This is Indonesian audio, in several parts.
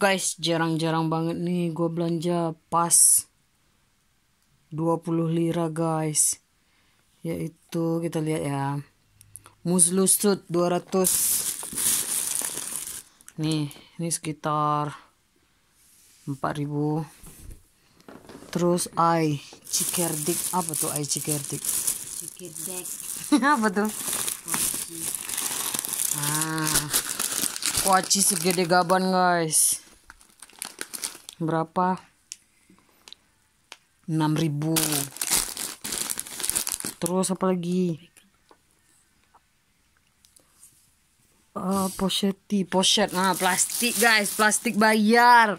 guys jarang-jarang banget nih gue belanja pas 20 lira guys yaitu kita lihat ya muslu 200 nih ini sekitar 4000 terus ai cikerdik apa tuh ai cikerdik cikerdik apa tuh kuaci ah kuaci segede gaban guys berapa 6000 terus apa lagi uh, eh, posheti pochet, nah plastik guys plastik bayar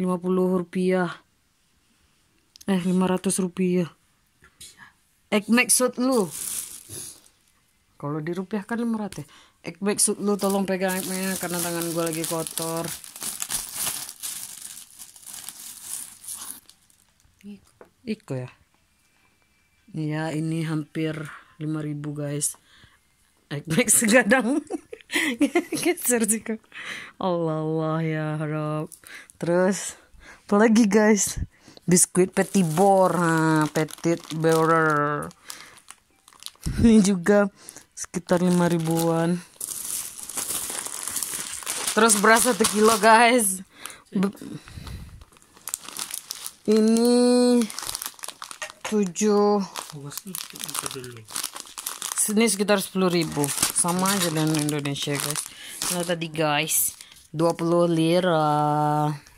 50 rupiah eh 500 rupiah ek maksud lu kalau dirupiahkan 500 ya? ek maksud lu tolong pegang ekmeknya karena tangan gue lagi kotor Iko ya ya ini hampir 5000 guys Ekmex gadang geser sih kok Allah Allah ya harap terus apa lagi guys biskuit petit bor ha, petit borer ini juga sekitar 5 ribuan terus beras 1 kilo guys Be ini tujuh ini sekitar sepuluh ribu sama aja dengan Indonesia guys nah tadi guys dua puluh lira